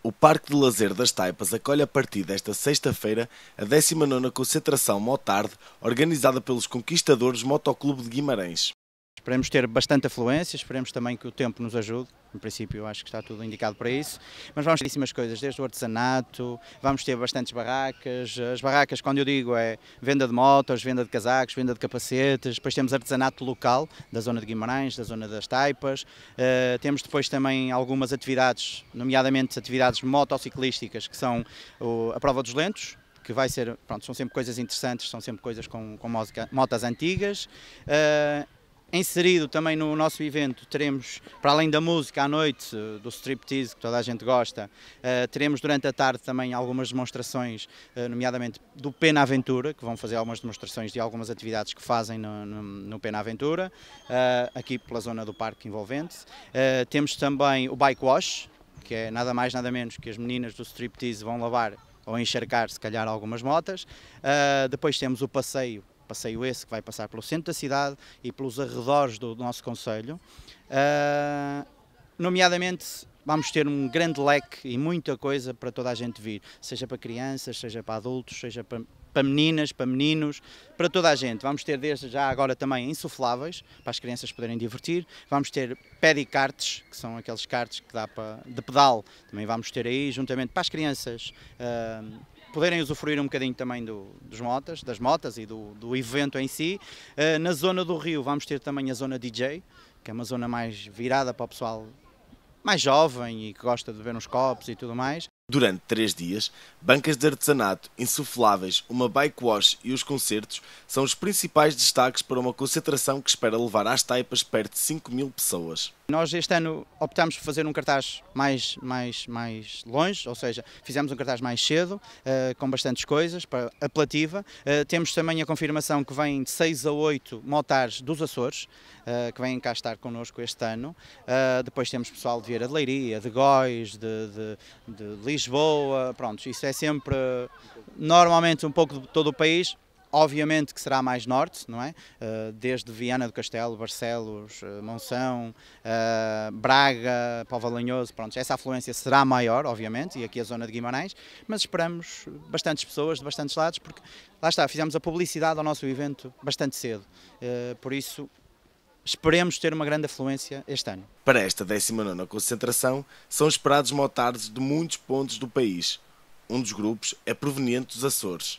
O Parque de Lazer das Taipas acolhe a partir desta sexta-feira a 19ª concentração Motarde, organizada pelos conquistadores Motoclube de Guimarães. Esperemos ter bastante afluência, esperemos também que o tempo nos ajude. Em princípio, acho que está tudo indicado para isso. Mas vamos ter muitíssimas coisas, desde o artesanato, vamos ter bastantes barracas. As barracas, quando eu digo, é venda de motos, venda de casacos, venda de capacetes. Depois temos artesanato local, da zona de Guimarães, da zona das Taipas. Uh, temos depois também algumas atividades, nomeadamente atividades motociclísticas, que são o, a prova dos lentos, que vai ser, pronto, são sempre coisas interessantes, são sempre coisas com, com motas antigas. Eh, Inserido também no nosso evento, teremos, para além da música à noite, eh, do striptease, que toda a gente gosta, eh, teremos durante a tarde também algumas demonstrações, eh, nomeadamente do Pena Aventura, que vão fazer algumas demonstrações de algumas atividades que fazem no, no, no Pena Aventura, aqui pela zona do parque envolvente. Temos também o Bike Wash, que é nada mais nada menos que as meninas do striptease vão lavar ou encharcar, se calhar, algumas motas. Depois temos o passeio passeio esse que vai passar pelo centro da cidade e pelos arredores do, do nosso Conselho. Uh, nomeadamente, vamos ter um grande leque e muita coisa para toda a gente vir, seja para crianças, seja para adultos, seja para, para meninas, para meninos, para toda a gente. Vamos ter desde já agora também insufláveis, para as crianças poderem divertir. Vamos ter pedicartes, que são aqueles cartes que dá para, de pedal. Também vamos ter aí, juntamente para as crianças, uh, poderem usufruir um bocadinho também do, dos motas, das motas e do, do evento em si. Uh, na zona do Rio vamos ter também a zona DJ, que é uma zona mais virada para o pessoal mais jovem e que gosta de ver uns copos e tudo mais. Durante três dias, bancas de artesanato, insufláveis, uma bike wash e os concertos são os principais destaques para uma concentração que espera levar às taipas perto de 5 mil pessoas. Nós este ano optámos por fazer um cartaz mais, mais, mais longe, ou seja, fizemos um cartaz mais cedo, eh, com bastantes coisas, para apelativa. Eh, temos também a confirmação que vem de 6 a 8 motares dos Açores, eh, que vêm cá estar connosco este ano. depois temos pessoal de Vieira de Leiria, de Góis, de, de, de Lisboa, pronto, isso é sempre normalmente um pouco de todo o país. Obviamente que será mais norte, não é? Eh, desde Viana do Castelo, Barcelos, eh, Monção, eh, Braga, Povalanhoso, pronto, essa afluência será maior, obviamente, e aqui a zona de Guimarães, mas esperamos bastantes pessoas de bastantes lados, porque lá está, fizemos a publicidade ao nosso evento bastante cedo, por isso esperemos ter uma grande afluência este ano. Para esta 19ª concentração, são esperados motards de muitos pontos do país. Um dos grupos é proveniente dos Açores.